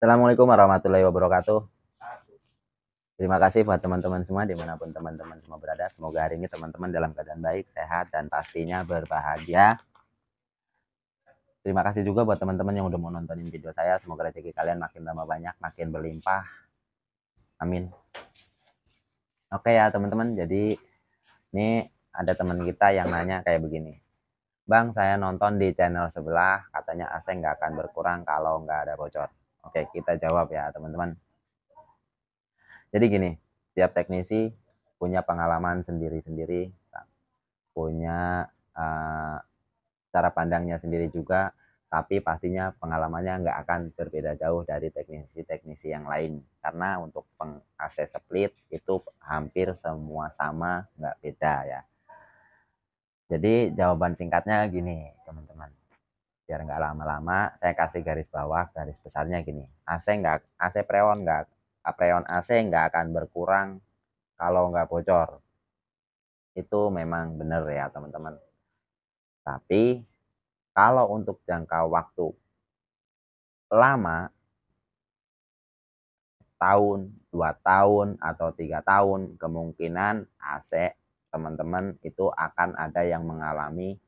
Assalamualaikum warahmatullahi wabarakatuh. Terima kasih buat teman-teman semua dimanapun teman-teman semua berada. Semoga hari ini teman-teman dalam keadaan baik, sehat, dan pastinya berbahagia. Terima kasih juga buat teman-teman yang udah mau nontonin video saya. Semoga rezeki kalian makin tambah banyak, makin berlimpah. Amin. Oke ya teman-teman, jadi ini ada teman kita yang nanya kayak begini. Bang, saya nonton di channel sebelah, katanya AC nggak akan berkurang kalau nggak ada bocor. Oke, kita jawab ya, teman-teman. Jadi gini, setiap teknisi punya pengalaman sendiri-sendiri, punya uh, cara pandangnya sendiri juga, tapi pastinya pengalamannya nggak akan berbeda jauh dari teknisi-teknisi yang lain. Karena untuk pengakses split itu hampir semua sama, nggak beda ya. Jadi jawaban singkatnya gini, teman-teman biar nggak lama-lama saya kasih garis bawah garis besarnya gini AC nggak AC preon nggak preon AC nggak akan berkurang kalau nggak bocor itu memang benar ya teman-teman tapi kalau untuk jangka waktu lama tahun dua tahun atau tiga tahun kemungkinan AC teman-teman itu akan ada yang mengalami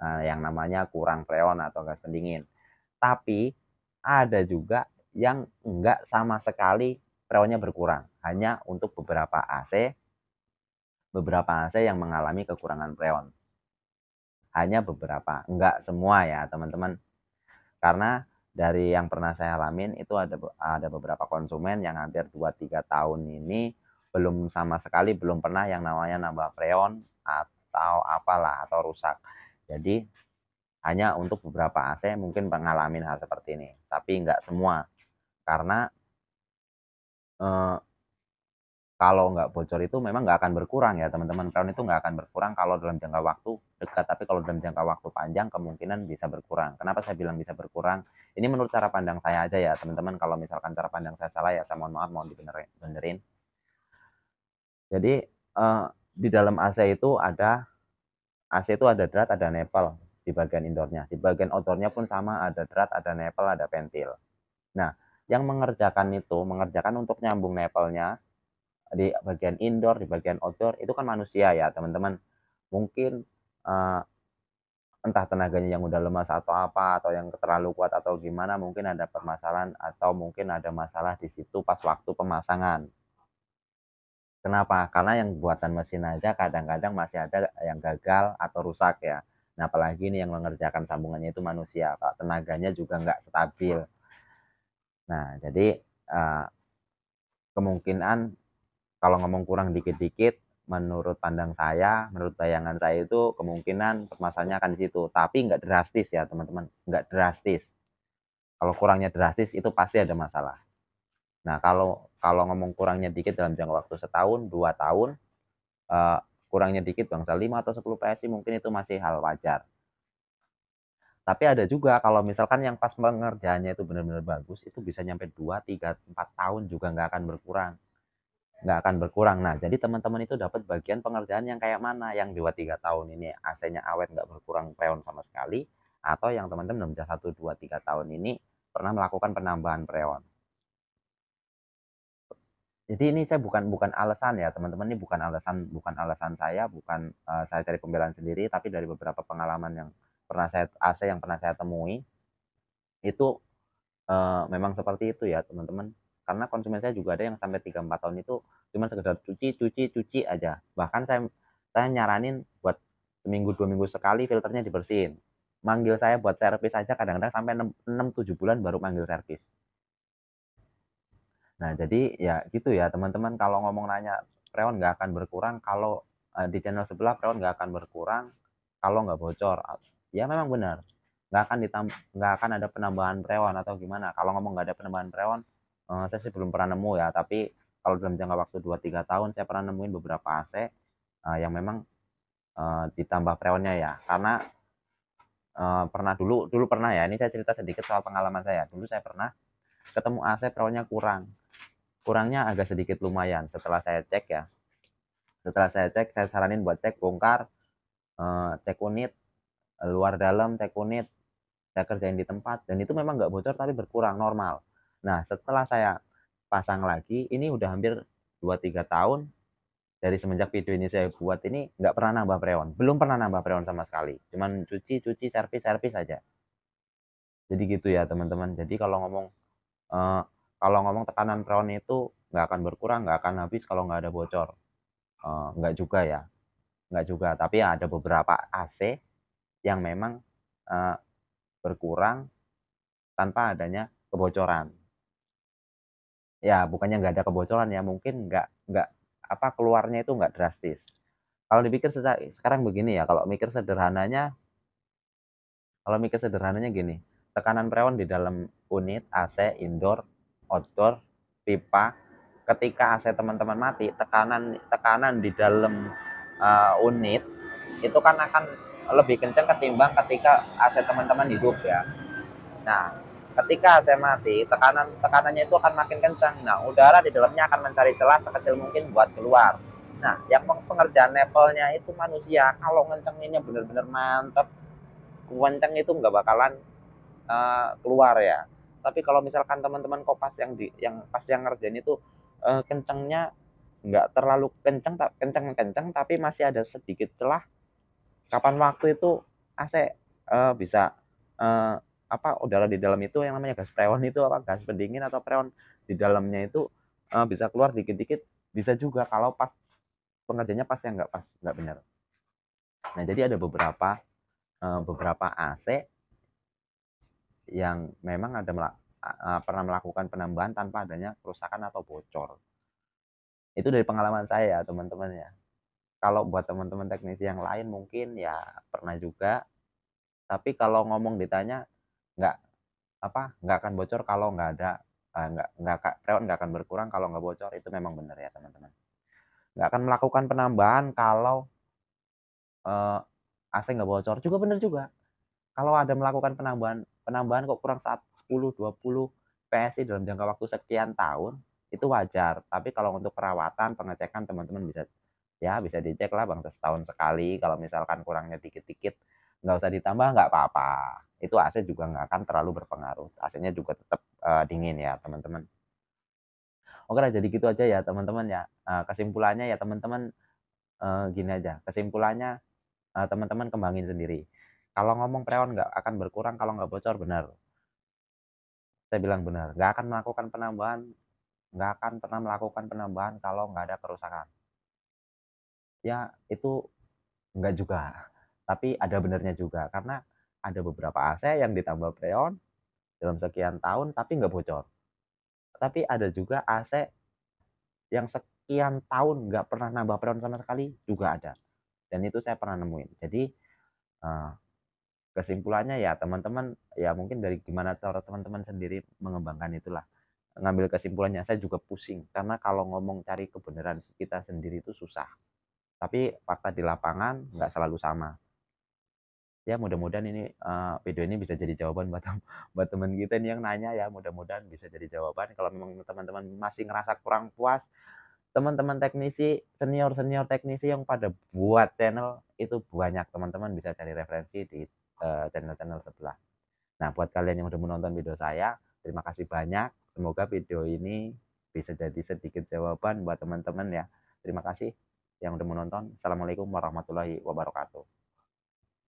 Nah, yang namanya kurang freon atau gas pendingin. Tapi ada juga yang enggak sama sekali freonnya berkurang, hanya untuk beberapa AC, beberapa AC yang mengalami kekurangan freon. Hanya beberapa, enggak semua ya teman-teman. Karena dari yang pernah saya alamin itu ada ada beberapa konsumen yang hampir 2-3 tahun ini belum sama sekali belum pernah yang namanya nambah freon atau apalah atau rusak. Jadi hanya untuk beberapa AC mungkin mengalami hal seperti ini, tapi nggak semua karena eh, kalau nggak bocor itu memang nggak akan berkurang ya teman-teman crown itu nggak akan berkurang kalau dalam jangka waktu dekat tapi kalau dalam jangka waktu panjang kemungkinan bisa berkurang kenapa saya bilang bisa berkurang ini menurut cara pandang saya aja ya teman-teman kalau misalkan cara pandang saya salah ya saya mohon maaf mohon dibenerin jadi eh, di dalam AC itu ada AC itu ada drat, ada nepel di bagian indoornya. Di bagian outdoornya pun sama, ada drat, ada nepel, ada pentil. Nah, yang mengerjakan itu, mengerjakan untuk nyambung nepelnya di bagian indoor, di bagian outdoor, itu kan manusia ya teman-teman. Mungkin uh, entah tenaganya yang udah lemas atau apa, atau yang terlalu kuat atau gimana, mungkin ada permasalahan atau mungkin ada masalah di situ pas waktu pemasangan. Kenapa? Karena yang buatan mesin aja kadang-kadang masih ada yang gagal atau rusak ya. Nah apalagi ini yang mengerjakan sambungannya itu manusia, Pak. Tenaganya juga nggak stabil. Nah jadi eh, kemungkinan kalau ngomong kurang dikit-dikit, menurut pandang saya, menurut bayangan saya itu kemungkinan permasalahannya akan di situ. Tapi nggak drastis ya teman-teman, nggak drastis. Kalau kurangnya drastis itu pasti ada masalah. Nah, kalau kalau ngomong kurangnya dikit dalam jangka waktu setahun, dua tahun, uh, kurangnya dikit bangsa 5 atau 10 PSI mungkin itu masih hal wajar. Tapi ada juga kalau misalkan yang pas pengerjaannya itu benar-benar bagus, itu bisa nyampe 2, 3, 4 tahun juga nggak akan berkurang. Nggak akan berkurang. Nah, jadi teman-teman itu dapat bagian pengerjaan yang kayak mana? Yang 2, 3 tahun ini AC-nya awet nggak berkurang preon sama sekali. Atau yang teman-teman dalam 1, 2, 3 tahun ini pernah melakukan penambahan preon jadi ini saya bukan bukan alasan ya teman-teman ini bukan alasan bukan alasan saya bukan uh, saya cari pembelaan sendiri tapi dari beberapa pengalaman yang pernah saya AC yang pernah saya temui itu uh, memang seperti itu ya teman-teman karena konsumen saya juga ada yang sampai 3 4 tahun itu cuma sekedar cuci cuci cuci aja bahkan saya saya nyaranin buat seminggu dua minggu sekali filternya dibersihin manggil saya buat servis aja kadang-kadang sampai 6, 6 bulan baru manggil servis Nah, jadi ya gitu ya teman-teman kalau ngomong nanya preon nggak akan berkurang kalau uh, di channel sebelah preon nggak akan berkurang kalau nggak bocor. Ya memang benar. Nggak akan ditamb- nggak akan ada penambahan preon atau gimana. Kalau ngomong nggak ada penambahan preon uh, eh, saya sih belum pernah nemu ya, tapi kalau dalam jangka waktu 2-3 tahun saya pernah nemuin beberapa AC uh, eh, yang memang uh, ditambah preonnya ya karena uh, pernah dulu dulu pernah ya ini saya cerita sedikit soal pengalaman saya dulu saya pernah ketemu AC preonnya kurang kurangnya agak sedikit lumayan setelah saya cek ya setelah saya cek saya saranin buat cek bongkar eh, cek unit luar dalam cek unit saya kerjain di tempat dan itu memang nggak bocor tapi berkurang normal nah setelah saya pasang lagi ini udah hampir 2-3 tahun dari semenjak video ini saya buat ini nggak pernah nambah freon belum pernah nambah freon sama sekali cuman cuci cuci servis servis saja jadi gitu ya teman-teman jadi kalau ngomong uh, kalau ngomong tekanan crown itu nggak akan berkurang nggak akan habis kalau nggak ada bocor uh, nggak juga ya nggak juga tapi ya ada beberapa AC yang memang uh, berkurang tanpa adanya kebocoran ya bukannya nggak ada kebocoran ya mungkin nggak nggak apa keluarnya itu nggak drastis kalau dipikir sekarang begini ya kalau mikir sederhananya kalau mikir sederhananya gini tekanan preon di dalam unit AC indoor outdoor pipa ketika AC teman-teman mati tekanan tekanan di dalam uh, unit itu kan akan lebih kencang ketimbang ketika AC teman-teman hidup ya nah ketika AC mati tekanan tekanannya itu akan makin kencang nah udara di dalamnya akan mencari celah sekecil mungkin buat keluar nah yang pengerjaan nepelnya itu manusia kalau ngencenginnya bener-bener mantep kenceng itu nggak bakalan uh, keluar ya tapi kalau misalkan teman-teman kopas yang di yang pas yang ngerjain itu uh, kencengnya nggak terlalu kenceng kenceng kenceng tapi masih ada sedikit celah kapan waktu itu AC uh, bisa uh, apa udara di dalam itu yang namanya gas freon itu apa gas pendingin atau freon di dalamnya itu uh, bisa keluar dikit-dikit bisa juga kalau pas pengerjanya pas yang nggak pas nggak benar nah jadi ada beberapa uh, beberapa AC yang memang ada melak pernah melakukan penambahan tanpa adanya kerusakan atau bocor. Itu dari pengalaman saya ya teman-teman ya. Kalau buat teman-teman teknisi yang lain mungkin ya pernah juga. Tapi kalau ngomong ditanya nggak apa nggak akan bocor kalau nggak ada e, nggak nggak freon nggak akan berkurang kalau nggak bocor itu memang benar ya teman-teman. Nggak akan melakukan penambahan kalau uh, e, AC nggak bocor juga benar juga. Kalau ada melakukan penambahan penambahan kok kurang 10 20 PSI dalam jangka waktu sekian tahun itu wajar tapi kalau untuk perawatan pengecekan teman-teman bisa ya bisa dicek lah bang setahun sekali kalau misalkan kurangnya dikit-dikit nggak usah ditambah nggak apa-apa itu AC juga nggak akan terlalu berpengaruh AC-nya juga tetap uh, dingin ya teman-teman oke lah jadi gitu aja ya teman-teman ya uh, kesimpulannya ya teman-teman uh, gini aja kesimpulannya teman-teman kembangin sendiri kalau ngomong preon nggak akan berkurang kalau nggak bocor benar saya bilang benar nggak akan melakukan penambahan nggak akan pernah melakukan penambahan kalau nggak ada kerusakan ya itu nggak juga tapi ada benarnya juga karena ada beberapa AC yang ditambah preon dalam sekian tahun tapi nggak bocor tapi ada juga AC yang sekian tahun nggak pernah nambah preon sama sekali juga ada dan itu saya pernah nemuin jadi eh, kesimpulannya ya teman-teman ya mungkin dari gimana cara teman-teman sendiri mengembangkan itulah ngambil kesimpulannya saya juga pusing karena kalau ngomong cari kebenaran kita sendiri itu susah tapi fakta di lapangan hmm. nggak selalu sama ya mudah-mudahan ini uh, video ini bisa jadi jawaban buat buat teman kita nih yang nanya ya mudah-mudahan bisa jadi jawaban kalau memang teman-teman masih ngerasa kurang puas teman-teman teknisi senior senior teknisi yang pada buat channel itu banyak teman-teman bisa cari referensi di Eh, channel-channel uh, sebelah. Nah, buat kalian yang sudah menonton video saya, terima kasih banyak. Semoga video ini bisa jadi sedikit jawaban buat teman-teman ya. Terima kasih yang sudah menonton. Assalamualaikum warahmatullahi wabarakatuh.